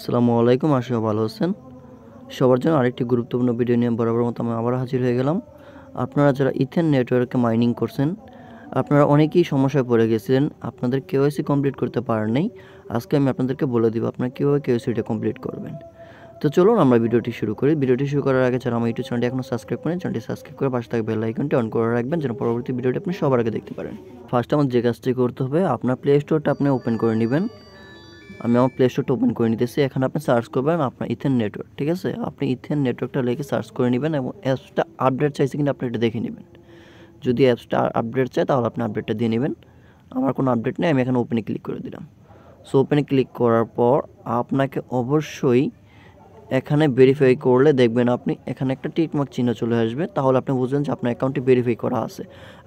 আসসালামু আলাইকুম আশিও ভালো আছেন সবার জন্য আরেকটি গুরুত্বপূর্ণ ভিডিও নিয়ে বরাবর মতো আমি আবার হাজির হয়ে গেলাম আপনারা যারা ইথেন নেটওয়ার্কে মাইনিং করছেন আপনারা অনেকেই সমস্যায় পড়ে গেছিলেন আপনাদের কেওয়াইসি কমপ্লিট করতে পারেন নাই আজকে আমি আপনাদেরকে বলে দিব আপনারা কীভাবে কেওয়াইসিটা কমপ্লিট করবেন তো চলুন আমরা ভিডিওটি শুরু করি ভিডিওটি শুরু করার আগে যারা আমার ইউটিউব চ্যানেলটি এখনও সাবস্ক্রাইব করেন চ্যানেলটি সাবস্ক্রাইব করে পাশে থাকবে বেল আইকনটি অন করে রাখবেন যেন পরবর্তী ভিডিওটি আপনি সবার আগে দেখতে পারেন ফার্স্ট আমার যে কাজটি করতে হবে আপনার প্লে স্টোরটা আপনি ওপেন করে নেবেন আমি আমার প্লে স্টোরটা ওপেন করে নিতেছি এখানে আপনি সার্চ করবেন আপনার ইথেন নেটওয়ার্ক ঠিক আছে আপনি ইথেন নেটওয়ার্কটা লেগে সার্চ করে নেবেন এবং অ্যাপসটা আপডেট চাইছে কিন্তু আপনি এটা দেখে নেবেন যদি অ্যাপসটা আপডেট চায় তাহলে আপনি আপডেটটা দিয়ে নেবেন আমার কোনো আপডেট নেই আমি এখানে ওপেনে ক্লিক করে দিলাম সো ওপেনে ক্লিক করার পর আপনাকে অবশ্যই এখানে ভেরিফাই করলে দেখবেন আপনি এখানে একটা টিকমার্ক চিহ্ন চলে আসবে তাহলে আপনি বুঝবেন যে আপনার অ্যাকাউন্টটি ভেরিফাই করা আছে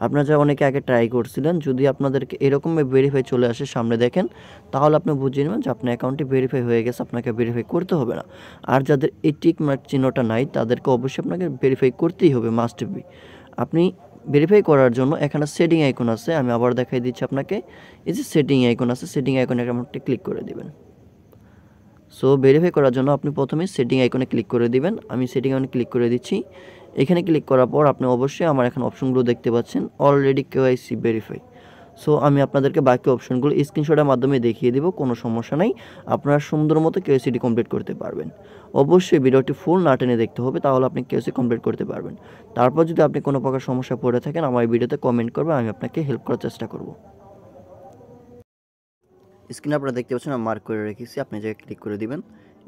আপনারা যা অনেকে আগে ট্রাই করছিলেন যদি আপনাদেরকে এরকম ভেরিফাই চলে আসে সামনে দেখেন তাহলে আপনি বুঝে নেবেন যে আপনার অ্যাকাউন্টটি ভেরিফাই হয়ে গেছে আপনাকে ভেরিফাই করতে হবে না আর যাদের এই টিকমার্ক চিহ্নটা নাই তাদেরকে অবশ্যই আপনাকে ভেরিফাই করতেই হবে মাস্ট বি আপনি ভেরিফাই করার জন্য এখানে সেটিং আইকন আছে আমি আবার দেখাই দিচ্ছি আপনাকে এই যে সেটিং আইকন আছে সেটিং আইকনে আপনি ক্লিক করে দেবেন সো ভেরিফাই করার জন্য আপনি প্রথমে সেটিং আইকনে ক্লিক করে দিবেন আমি সেটিং আইকনে ক্লিক করে দিচ্ছি এখানে ক্লিক করার পর আপনি অবশ্যই আমার এখন অপশনগুলো দেখতে পাচ্ছেন অলরেডি কেওয়াইসি ভেরিফাই সো আমি আপনাদেরকে বাকি অপশনগুলো স্ক্রিনশটের মাধ্যমে দেখিয়ে দেবো কোনো সমস্যা নেই আপনারা সুন্দর মতো কেওসিটি কমপ্লিট করতে পারবেন অবশ্যই ভিডিওটি ফুল না টেনে দেখতে হবে তাহলে আপনি কেওসি কমপ্লিট করতে পারবেন তারপর যদি আপনি কোনো প্রকার সমস্যা পড়ে থাকেন আমার ভিডিওতে কমেন্ট করবে আমি আপনাকে হেল্প করার চেষ্টা করবো স্ক্রিনে আপনারা দেখতে পাচ্ছেন আমি মার্ক করে রেখেছি আপনি জায়গায় ক্লিক করে দিবেন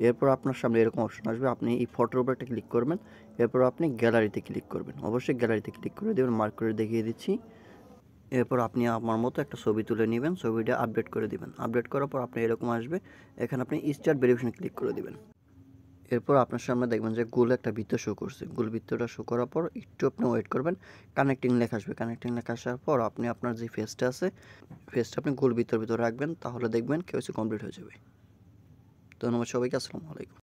এরপর আপনার সামনে এরকম অপশন আসবে আপনি এই ফটোর উপর একটা ক্লিক করবেন এরপর আপনি গ্যালারিতে ক্লিক করবেন অবশ্যই গ্যালারিতে ক্লিক করে দেবেন মার্ক করে দেখিয়ে দিচ্ছি এরপর আপনি আমার মতো একটা ছবি তুলে নেবেন ছবিটা আপডেট করে দিবেন আপডেট করার পর আপনি এরকম আসবে এখানে আপনি স্টার্ট ভেরিফিকেশন ক্লিক করে দিবেন এরপর আপনার সামনে দেখবেন যে গোল একটা বৃত্ত শো করছে গোল বৃত্তটা শো করার পর একটু আপনি ওয়েট করবেন কানেক্টিং লেখা আসবে কানেক্টিং লেখা আসার পর আপনি আপনার যে ফেসটা আছে ফেসটা আপনি গোল বৃত্তর ভিতরে রাখবেন তাহলে দেখবেন কেউ কমপ্লিট হয়ে যাবে ধন্যবাদ সবাইকে আসসালামু আলাইকুম